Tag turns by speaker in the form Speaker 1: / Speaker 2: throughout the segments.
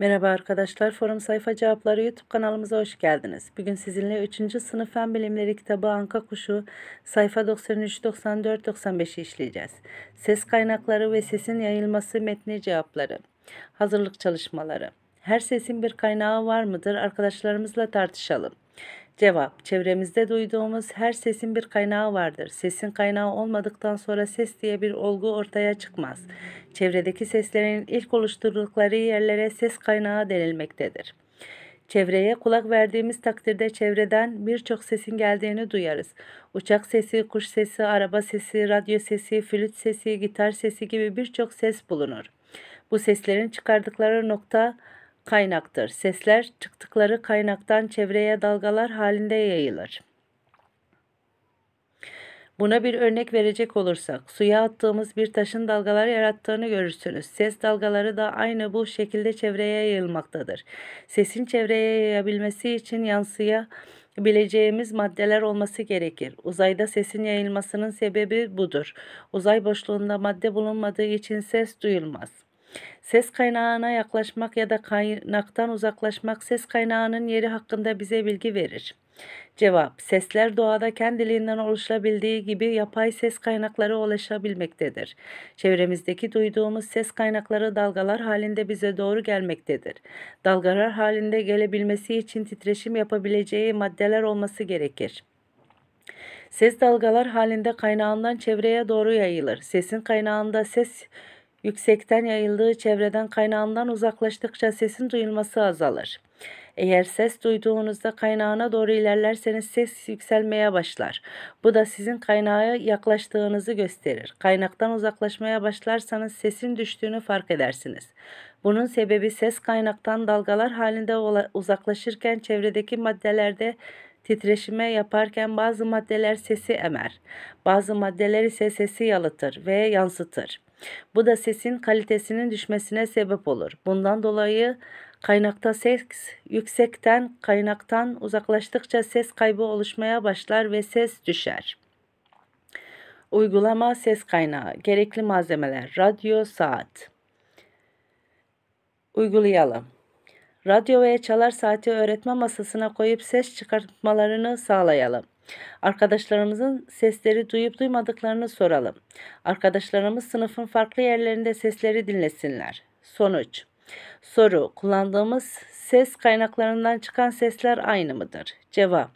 Speaker 1: Merhaba arkadaşlar, Forum Sayfa Cevapları YouTube kanalımıza hoş geldiniz. Bugün sizinle 3. Sınıf Fen Bilimleri kitabı Anka Kuşu sayfa 93, 94, 95'i işleyeceğiz. Ses kaynakları ve sesin yayılması metni cevapları, hazırlık çalışmaları. Her sesin bir kaynağı var mıdır? Arkadaşlarımızla tartışalım. Cevap: Çevremizde duyduğumuz her sesin bir kaynağı vardır. Sesin kaynağı olmadıktan sonra ses diye bir olgu ortaya çıkmaz. Çevredeki seslerin ilk oluşturdukları yerlere ses kaynağı denilmektedir. Çevreye kulak verdiğimiz takdirde çevreden birçok sesin geldiğini duyarız. Uçak sesi, kuş sesi, araba sesi, radyo sesi, flüt sesi, gitar sesi gibi birçok ses bulunur. Bu seslerin çıkardıkları nokta kaynaktır. Sesler çıktıkları kaynaktan çevreye dalgalar halinde yayılır. Buna bir örnek verecek olursak, suya attığımız bir taşın dalgalar yarattığını görürsünüz. Ses dalgaları da aynı bu şekilde çevreye yayılmaktadır. Sesin çevreye yayabilmesi için yansıya bileceğimiz maddeler olması gerekir. Uzayda sesin yayılmasının sebebi budur. Uzay boşluğunda madde bulunmadığı için ses duyulmaz. Ses kaynağına yaklaşmak ya da kaynaktan uzaklaşmak ses kaynağının yeri hakkında bize bilgi verir. Cevap: Sesler doğada kendiliğinden oluşabildiği gibi yapay ses kaynakları ulaşabilmektedir. Çevremizdeki duyduğumuz ses kaynakları dalgalar halinde bize doğru gelmektedir. Dalgalar halinde gelebilmesi için titreşim yapabileceği maddeler olması gerekir. Ses dalgalar halinde kaynağından çevreye doğru yayılır. Sesin kaynağında ses yüksekten yayıldığı çevreden kaynağından uzaklaştıkça sesin duyulması azalır. Eğer ses duyduğunuzda kaynağına doğru ilerlerseniz ses yükselmeye başlar. Bu da sizin kaynağa yaklaştığınızı gösterir. Kaynaktan uzaklaşmaya başlarsanız sesin düştüğünü fark edersiniz. Bunun sebebi ses kaynaktan dalgalar halinde uzaklaşırken çevredeki maddelerde titreşime yaparken bazı maddeler sesi emer. Bazı maddeler ise sesi yalıtır ve yansıtır. Bu da sesin kalitesinin düşmesine sebep olur. Bundan dolayı kaynakta ses yüksekten kaynaktan uzaklaştıkça ses kaybı oluşmaya başlar ve ses düşer. Uygulama ses kaynağı, gerekli malzemeler, radyo, saat. Uygulayalım. Radyo ve çalar saati öğretme masasına koyup ses çıkartmalarını sağlayalım. Arkadaşlarımızın sesleri duyup duymadıklarını soralım. Arkadaşlarımız sınıfın farklı yerlerinde sesleri dinlesinler. Sonuç Soru Kullandığımız ses kaynaklarından çıkan sesler aynı mıdır? Cevap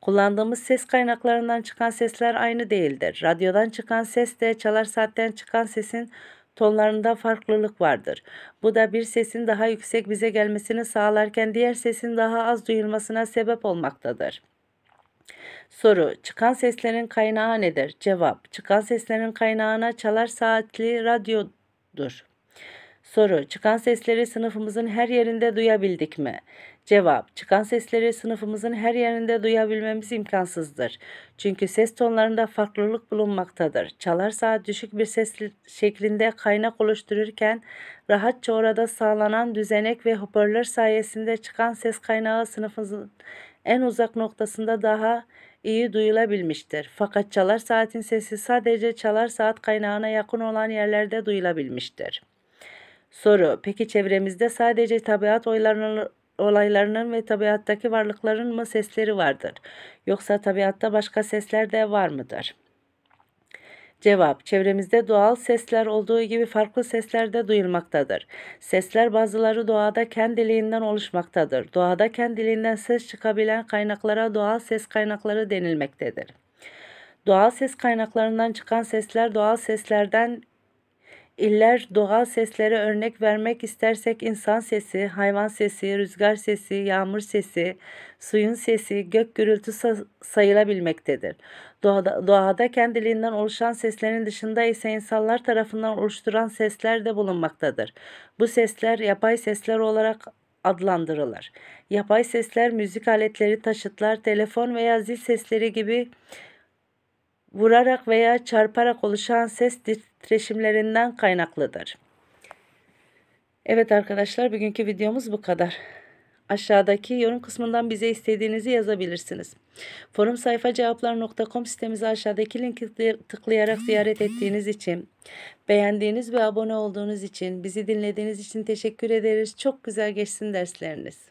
Speaker 1: Kullandığımız ses kaynaklarından çıkan sesler aynı değildir. Radyodan çıkan ses de çalar saatten çıkan sesin tonlarında farklılık vardır. Bu da bir sesin daha yüksek bize gelmesini sağlarken diğer sesin daha az duyulmasına sebep olmaktadır. Soru. Çıkan seslerin kaynağı nedir? Cevap. Çıkan seslerin kaynağına çalar saatli radyodur. Soru. Çıkan sesleri sınıfımızın her yerinde duyabildik mi? Cevap. Çıkan sesleri sınıfımızın her yerinde duyabilmemiz imkansızdır. Çünkü ses tonlarında farklılık bulunmaktadır. Çalar saat düşük bir ses şeklinde kaynak oluştururken rahatça orada sağlanan düzenek ve hoparlör sayesinde çıkan ses kaynağı sınıfımızın en uzak noktasında daha iyi duyulabilmiştir. Fakat çalar saatin sesi sadece çalar saat kaynağına yakın olan yerlerde duyulabilmiştir. Soru: Peki çevremizde sadece tabiat oylarının olaylarının ve tabiattaki varlıkların mı sesleri vardır? Yoksa tabiatta başka sesler de var mıdır? Cevap, çevremizde doğal sesler olduğu gibi farklı sesler de duyulmaktadır. Sesler bazıları doğada kendiliğinden oluşmaktadır. Doğada kendiliğinden ses çıkabilen kaynaklara doğal ses kaynakları denilmektedir. Doğal ses kaynaklarından çıkan sesler doğal seslerden iller doğal seslere örnek vermek istersek insan sesi, hayvan sesi, rüzgar sesi, yağmur sesi, suyun sesi, gök gürültüsü sayılabilmektedir. Doğada, doğada kendiliğinden oluşan seslerin dışında ise insanlar tarafından oluşturan sesler de bulunmaktadır. Bu sesler yapay sesler olarak adlandırılır. Yapay sesler müzik aletleri, taşıtlar, telefon veya zil sesleri gibi vurarak veya çarparak oluşan ses titreşimlerinden kaynaklıdır. Evet arkadaşlar bugünkü videomuz bu kadar. Aşağıdaki yorum kısmından bize istediğinizi yazabilirsiniz. Forum sayfa cevaplar.com sitemizi aşağıdaki linki tıklayarak ziyaret ettiğiniz için, beğendiğiniz ve abone olduğunuz için, bizi dinlediğiniz için teşekkür ederiz. Çok güzel geçsin dersleriniz.